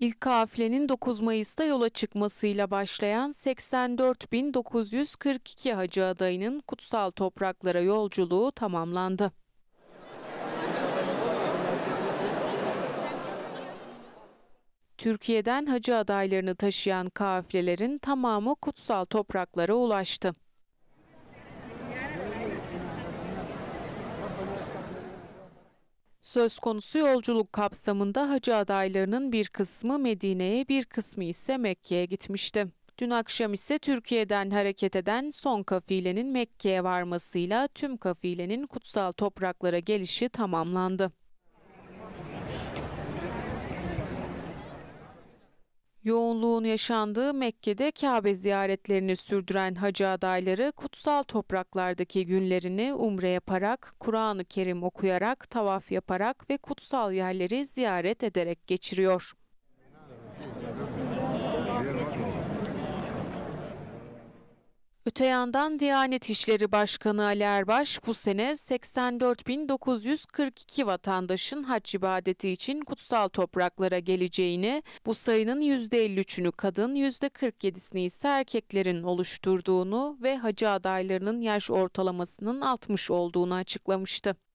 İlk kafilenin 9 Mayıs'ta yola çıkmasıyla başlayan 84.942 hacı adayının kutsal topraklara yolculuğu tamamlandı. Türkiye'den hacı adaylarını taşıyan kafilelerin tamamı kutsal topraklara ulaştı. Söz konusu yolculuk kapsamında hacı adaylarının bir kısmı Medine'ye bir kısmı ise Mekke'ye gitmişti. Dün akşam ise Türkiye'den hareket eden son kafilenin Mekke'ye varmasıyla tüm kafilenin kutsal topraklara gelişi tamamlandı. Yoğunluğun yaşandığı Mekke'de Kabe ziyaretlerini sürdüren hacı adayları kutsal topraklardaki günlerini umre yaparak, Kur'an-ı Kerim okuyarak, tavaf yaparak ve kutsal yerleri ziyaret ederek geçiriyor. Öte yandan Diyanet İşleri Başkanı Ali Erbaş bu sene 84.942 vatandaşın hac ibadeti için kutsal topraklara geleceğini, bu sayının %53'ünü kadın, %47'sini ise erkeklerin oluşturduğunu ve hacı adaylarının yaş ortalamasının 60 olduğunu açıklamıştı.